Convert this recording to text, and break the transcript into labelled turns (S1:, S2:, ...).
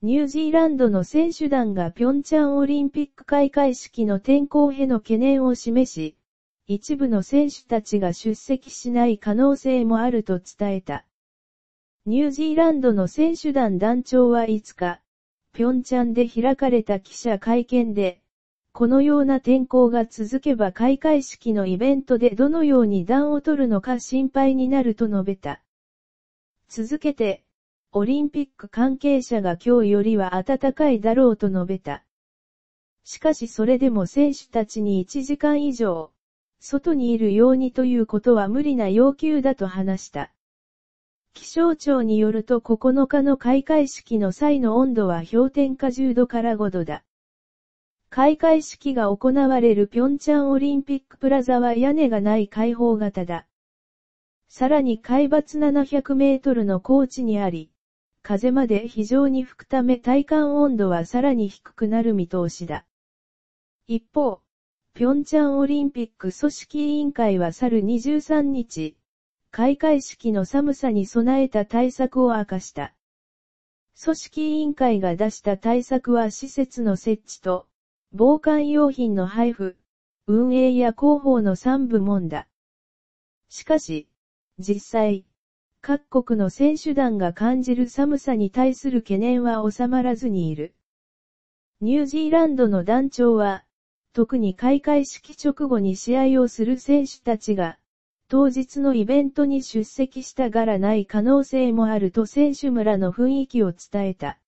S1: ニュージーランドの選手団がピョンチャンオリンピック開会式の天候への懸念を示し、一部の選手たちが出席しない可能性もあると伝えた。ニュージーランドの選手団団長は5日、ピョンチャンで開かれた記者会見で、このような天候が続けば開会式のイベントでどのように暖を取るのか心配になると述べた。続けて、オリンピック関係者が今日よりは暖かいだろうと述べた。しかしそれでも選手たちに1時間以上、外にいるようにということは無理な要求だと話した。気象庁によると9日の開会式の際の温度は氷点下10度から5度だ。開会式が行われるピョンチャンオリンピックプラザは屋根がない開放型だ。さらに海抜700メートルの高地にあり、風まで非常に吹くため体感温度はさらに低くなる見通しだ。一方、平昌オリンピック組織委員会は去る23日、開会式の寒さに備えた対策を明かした。組織委員会が出した対策は施設の設置と、防寒用品の配布、運営や広報の3部門だ。しかし、実際、各国の選手団が感じる寒さに対する懸念は収まらずにいる。ニュージーランドの団長は、特に開会式直後に試合をする選手たちが、当日のイベントに出席したがらない可能性もあると選手村の雰囲気を伝えた。